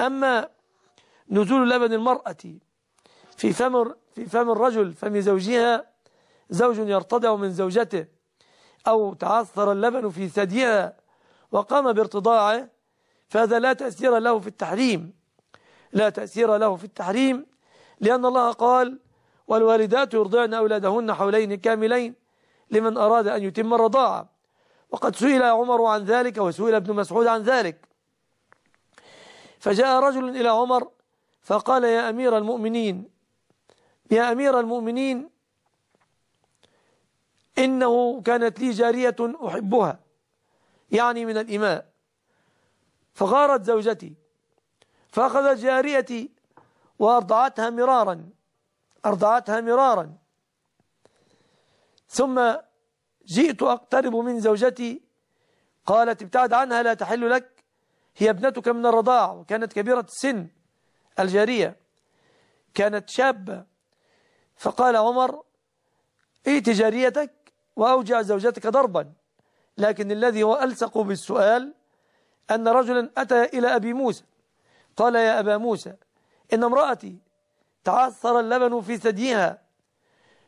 أما نزول لبن المرأة في فم في فم الرجل فم زوجها زوج يرتضع من زوجته أو تعثر اللبن في ثديها وقام بارتضاعه فهذا لا تأثير له في التحريم لا تأثير له في التحريم لأن الله قال والوالدات يرضعن أولادهن حولين كاملين لمن أراد أن يتم الرضاعة وقد سئل عمر عن ذلك وسئل ابن مسعود عن ذلك فجاء رجل إلى عمر فقال يا أمير المؤمنين يا أمير المؤمنين إنه كانت لي جارية أحبها يعني من الإماء فغارت زوجتي فأخذت جاريتي وأرضعتها مرارا أرضعتها مرارا ثم جئت أقترب من زوجتي قالت ابتعد عنها لا تحل لك هي ابنتك من الرضاع وكانت كبيرة السن الجارية كانت شابة فقال عمر ائت جاريتك وأوجع زوجتك ضربا لكن الذي هو ألصق بالسؤال أن رجلا أتى إلى أبي موسى قال يا أبا موسى إن امرأتي تعثر اللبن في ثديها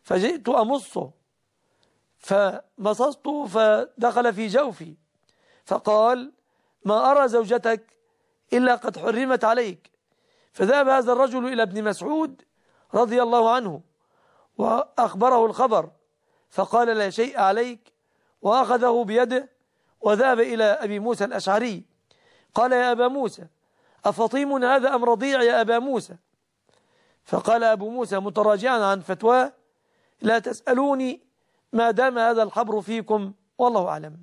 فجئت أمصه فمصصته فدخل في جوفي فقال ما أرى زوجتك إلا قد حرمت عليك فذهب هذا الرجل إلى ابن مسعود رضي الله عنه وأخبره الخبر فقال لا شيء عليك وأخذه بيده وذهب إلى أبي موسى الأشعري قال يا أبا موسى أفطيم هذا أم رضيع يا أبا موسى فقال أبو موسى متراجعا عن فتواه لا تسألوني ما دام هذا الحبر فيكم والله أعلم